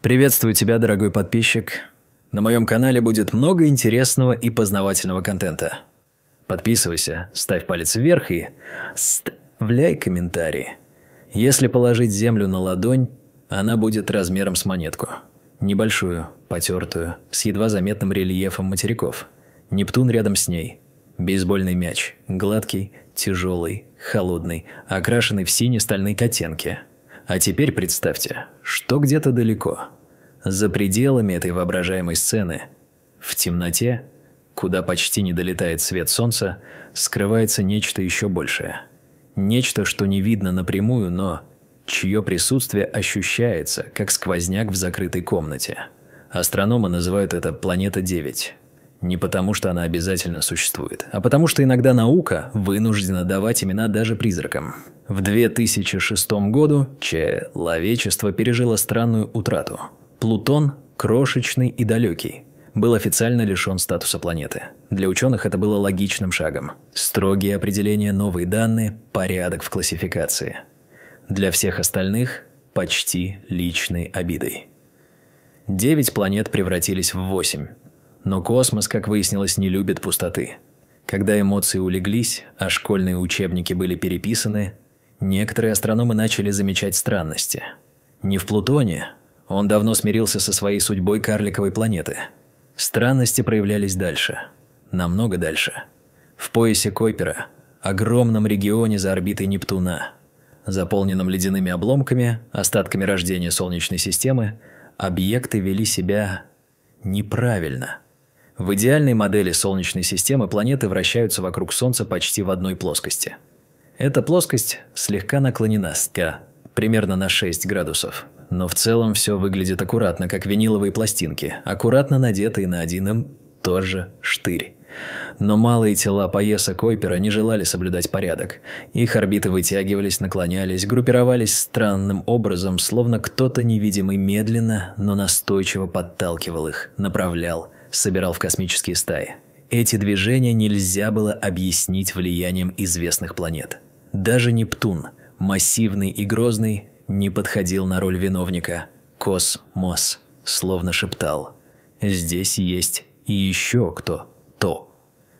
Приветствую тебя, дорогой подписчик. На моем канале будет много интересного и познавательного контента. Подписывайся, ставь палец вверх и вляй комментарии. Если положить землю на ладонь, она будет размером с монетку. Небольшую, потертую, с едва заметным рельефом материков. Нептун рядом с ней. Бейсбольный мяч. Гладкий, тяжелый, холодный, окрашенный в сине стальные оттенки – а теперь представьте, что где-то далеко, за пределами этой воображаемой сцены, в темноте, куда почти не долетает свет солнца, скрывается нечто еще большее. Нечто, что не видно напрямую, но чье присутствие ощущается, как сквозняк в закрытой комнате. Астрономы называют это «планета 9». Не потому, что она обязательно существует, а потому, что иногда наука вынуждена давать имена даже призракам. В 2006 году человечество пережило странную утрату. Плутон, крошечный и далекий, был официально лишен статуса планеты. Для ученых это было логичным шагом. Строгие определения, новые данные, порядок в классификации. Для всех остальных – почти личной обидой. Девять планет превратились в восемь, но космос, как выяснилось, не любит пустоты. Когда эмоции улеглись, а школьные учебники были переписаны, некоторые астрономы начали замечать странности. Не в Плутоне, он давно смирился со своей судьбой карликовой планеты. Странности проявлялись дальше, намного дальше. В поясе Койпера, огромном регионе за орбитой Нептуна, заполненном ледяными обломками, остатками рождения Солнечной системы, объекты вели себя неправильно – в идеальной модели Солнечной системы планеты вращаются вокруг Солнца почти в одной плоскости. Эта плоскость слегка наклонена с К, примерно на 6 градусов. Но в целом все выглядит аккуратно, как виниловые пластинки, аккуратно надетые на один им тоже штырь. Но малые тела Пояса Койпера не желали соблюдать порядок. Их орбиты вытягивались, наклонялись, группировались странным образом, словно кто-то невидимый медленно, но настойчиво подталкивал их, направлял, собирал в космические стаи. Эти движения нельзя было объяснить влиянием известных планет. Даже Нептун, массивный и грозный, не подходил на роль виновника. Космос словно шептал «Здесь есть и еще кто-то».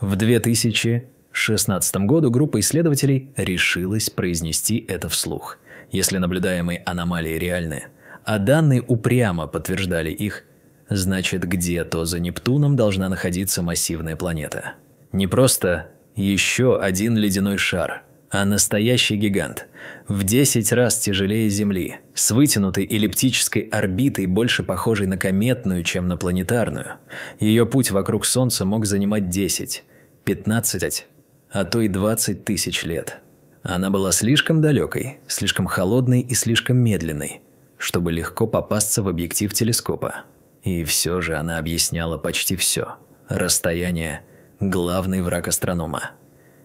В 2016 году группа исследователей решилась произнести это вслух. Если наблюдаемые аномалии реальны, а данные упрямо подтверждали их – Значит, где-то за Нептуном должна находиться массивная планета. Не просто еще один ледяной шар, а настоящий гигант. В 10 раз тяжелее Земли, с вытянутой эллиптической орбитой, больше похожей на кометную, чем на планетарную. Ее путь вокруг Солнца мог занимать 10, 15, а то и 20 тысяч лет. Она была слишком далекой, слишком холодной и слишком медленной, чтобы легко попасться в объектив телескопа. И все же она объясняла почти все. Расстояние – главный враг астронома.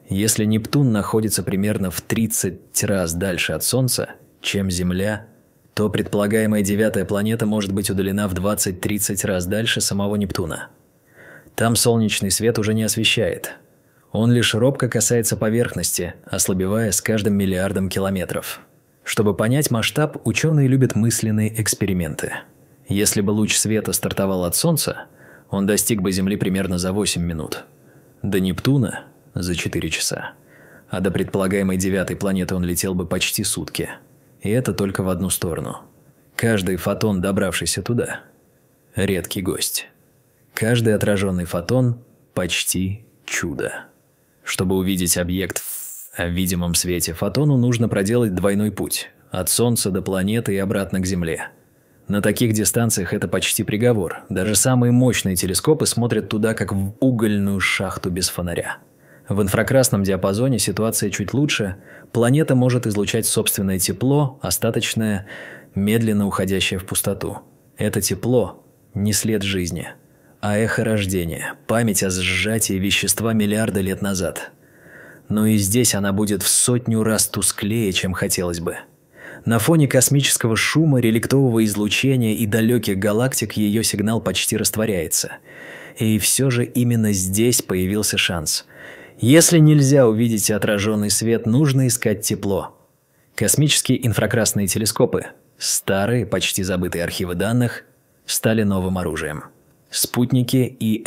Если Нептун находится примерно в 30 раз дальше от Солнца, чем Земля, то предполагаемая девятая планета может быть удалена в 20-30 раз дальше самого Нептуна. Там солнечный свет уже не освещает. Он лишь робко касается поверхности, ослабевая с каждым миллиардом километров. Чтобы понять масштаб, ученые любят мысленные эксперименты. Если бы луч света стартовал от Солнца, он достиг бы Земли примерно за 8 минут. До Нептуна – за 4 часа. А до предполагаемой девятой планеты он летел бы почти сутки. И это только в одну сторону. Каждый фотон, добравшийся туда – редкий гость. Каждый отраженный фотон – почти чудо. Чтобы увидеть объект в а видимом свете, фотону нужно проделать двойной путь – от Солнца до планеты и обратно к Земле – на таких дистанциях это почти приговор. Даже самые мощные телескопы смотрят туда, как в угольную шахту без фонаря. В инфракрасном диапазоне ситуация чуть лучше. Планета может излучать собственное тепло, остаточное, медленно уходящее в пустоту. Это тепло – не след жизни, а эхо рождения, память о сжатии вещества миллиарда лет назад. Но и здесь она будет в сотню раз тусклее, чем хотелось бы. На фоне космического шума, реликтового излучения и далеких галактик ее сигнал почти растворяется. И все же именно здесь появился шанс. Если нельзя увидеть отраженный свет, нужно искать тепло. Космические инфракрасные телескопы, старые, почти забытые архивы данных, стали новым оружием. Спутники и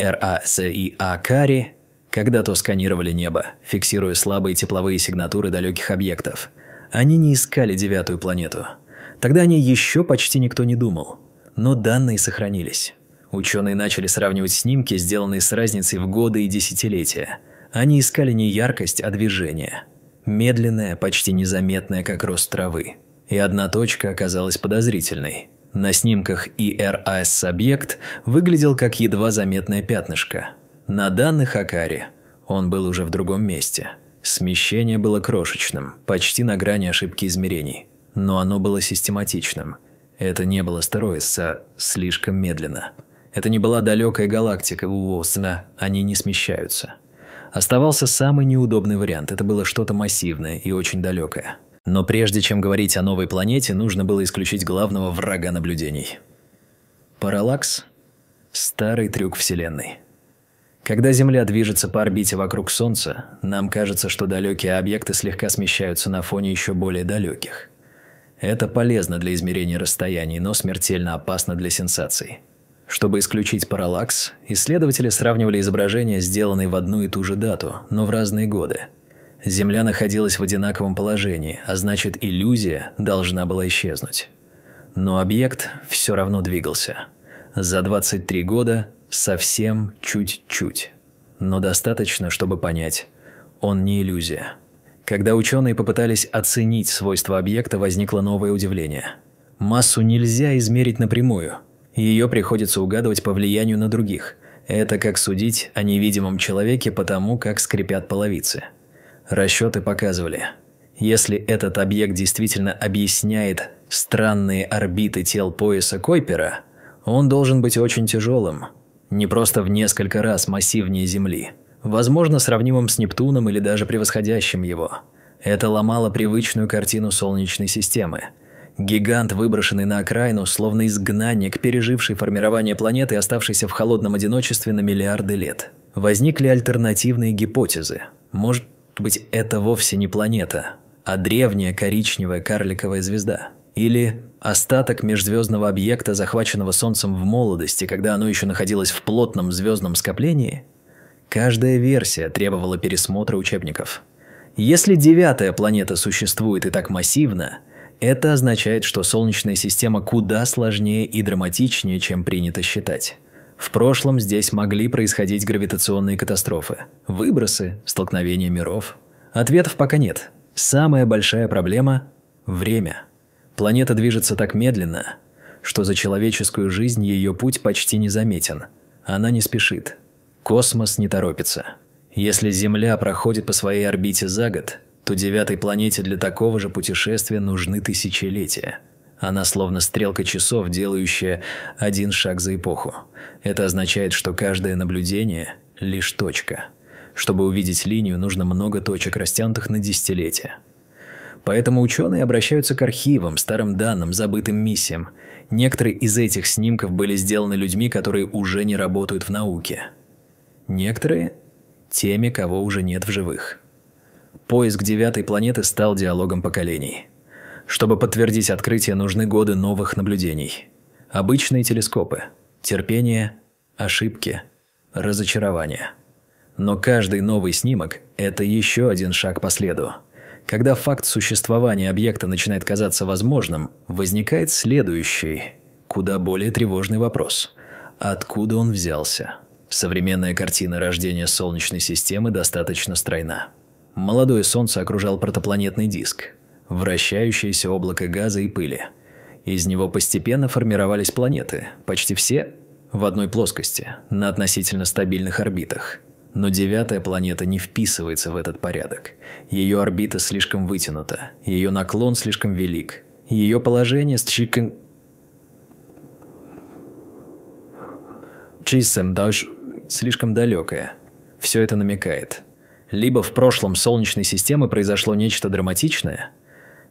Акари а когда-то сканировали небо, фиксируя слабые тепловые сигнатуры далеких объектов – они не искали девятую планету. Тогда о ней еще почти никто не думал. Но данные сохранились. Ученые начали сравнивать снимки, сделанные с разницей в годы и десятилетия. Они искали не яркость, а движение. Медленное, почти незаметное, как рост травы. И одна точка оказалась подозрительной. На снимках ИРАС-объект выглядел как едва заметное пятнышко. На данных Акари он был уже в другом месте – Смещение было крошечным, почти на грани ошибки измерений. Но оно было систематичным. Это не было стероис, слишком медленно. Это не была далекая галактика У Уолсона, они не смещаются. Оставался самый неудобный вариант, это было что-то массивное и очень далекое. Но прежде чем говорить о новой планете, нужно было исключить главного врага наблюдений. Параллакс – старый трюк Вселенной. Когда Земля движется по орбите вокруг Солнца, нам кажется, что далекие объекты слегка смещаются на фоне еще более далеких. Это полезно для измерения расстояний, но смертельно опасно для сенсаций. Чтобы исключить параллакс, исследователи сравнивали изображения, сделанные в одну и ту же дату, но в разные годы. Земля находилась в одинаковом положении, а значит иллюзия должна была исчезнуть. Но объект все равно двигался. За 23 года Совсем чуть-чуть. Но достаточно, чтобы понять, он не иллюзия. Когда ученые попытались оценить свойства объекта, возникло новое удивление. Массу нельзя измерить напрямую. Ее приходится угадывать по влиянию на других. Это как судить о невидимом человеке по тому, как скрипят половицы. Расчеты показывали, если этот объект действительно объясняет странные орбиты тел пояса Койпера, он должен быть очень тяжелым – не просто в несколько раз массивнее Земли, возможно, сравнимым с Нептуном или даже превосходящим его. Это ломало привычную картину Солнечной системы. Гигант, выброшенный на окраину, словно изгнанник, переживший формирование планеты, оставшийся в холодном одиночестве на миллиарды лет. Возникли альтернативные гипотезы. Может быть, это вовсе не планета, а древняя коричневая карликовая звезда. Или остаток межзвездного объекта, захваченного Солнцем в молодости, когда оно еще находилось в плотном звездном скоплении? Каждая версия требовала пересмотра учебников. Если девятая планета существует и так массивно, это означает, что Солнечная система куда сложнее и драматичнее, чем принято считать. В прошлом здесь могли происходить гравитационные катастрофы, выбросы, столкновения миров. Ответов пока нет. Самая большая проблема – время. Планета движется так медленно, что за человеческую жизнь ее путь почти не заметен. Она не спешит. Космос не торопится. Если Земля проходит по своей орбите за год, то девятой планете для такого же путешествия нужны тысячелетия. Она словно стрелка часов, делающая один шаг за эпоху. Это означает, что каждое наблюдение – лишь точка. Чтобы увидеть линию, нужно много точек, растянутых на десятилетия. Поэтому ученые обращаются к архивам, старым данным, забытым миссиям. Некоторые из этих снимков были сделаны людьми, которые уже не работают в науке. Некоторые – теми, кого уже нет в живых. Поиск девятой планеты стал диалогом поколений. Чтобы подтвердить открытие, нужны годы новых наблюдений. Обычные телескопы, терпение, ошибки, разочарование. Но каждый новый снимок – это еще один шаг по следу. Когда факт существования объекта начинает казаться возможным, возникает следующий, куда более тревожный вопрос. Откуда он взялся? Современная картина рождения Солнечной системы достаточно стройна. Молодое Солнце окружал протопланетный диск, вращающееся облако газа и пыли. Из него постепенно формировались планеты, почти все в одной плоскости, на относительно стабильных орбитах – но девятая планета не вписывается в этот порядок. Ее орбита слишком вытянута, ее наклон слишком велик, ее положение с чиком... Чистым даже слишком далекое. Все это намекает. Либо в прошлом Солнечной системы произошло нечто драматичное,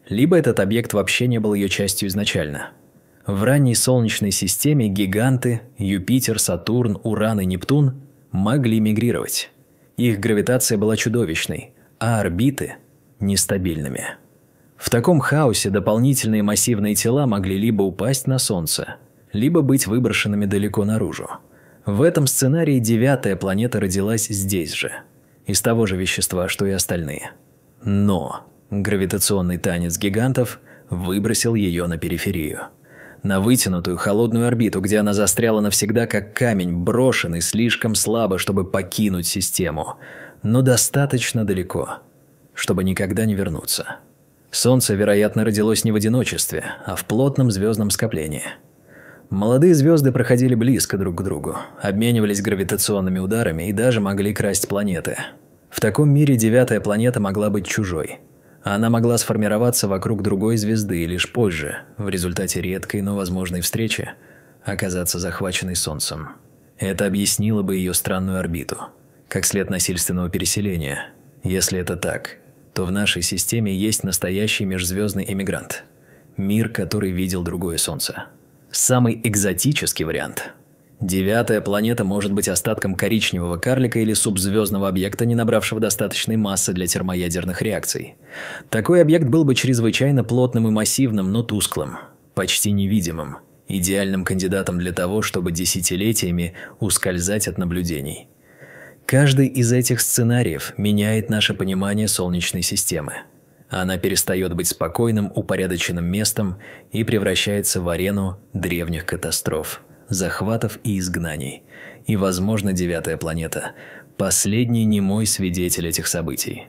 либо этот объект вообще не был ее частью изначально. В ранней Солнечной системе гиганты Юпитер, Сатурн, Уран и Нептун могли мигрировать. Их гравитация была чудовищной, а орбиты – нестабильными. В таком хаосе дополнительные массивные тела могли либо упасть на Солнце, либо быть выброшенными далеко наружу. В этом сценарии девятая планета родилась здесь же, из того же вещества, что и остальные. Но гравитационный танец гигантов выбросил ее на периферию на вытянутую холодную орбиту, где она застряла навсегда как камень, брошенный слишком слабо, чтобы покинуть систему, но достаточно далеко, чтобы никогда не вернуться. Солнце, вероятно, родилось не в одиночестве, а в плотном звездном скоплении. Молодые звезды проходили близко друг к другу, обменивались гравитационными ударами и даже могли красть планеты. В таком мире девятая планета могла быть чужой – она могла сформироваться вокруг другой звезды и лишь позже, в результате редкой, но возможной встречи, оказаться захваченной Солнцем. Это объяснило бы ее странную орбиту, как след насильственного переселения. Если это так, то в нашей системе есть настоящий межзвездный эмигрант. Мир, который видел другое Солнце. Самый экзотический вариант – Девятая планета может быть остатком коричневого карлика или субзвездного объекта, не набравшего достаточной массы для термоядерных реакций. Такой объект был бы чрезвычайно плотным и массивным, но тусклым, почти невидимым, идеальным кандидатом для того, чтобы десятилетиями ускользать от наблюдений. Каждый из этих сценариев меняет наше понимание Солнечной системы. Она перестает быть спокойным, упорядоченным местом и превращается в арену древних катастроф захватов и изгнаний. И, возможно, девятая планета – последний немой свидетель этих событий.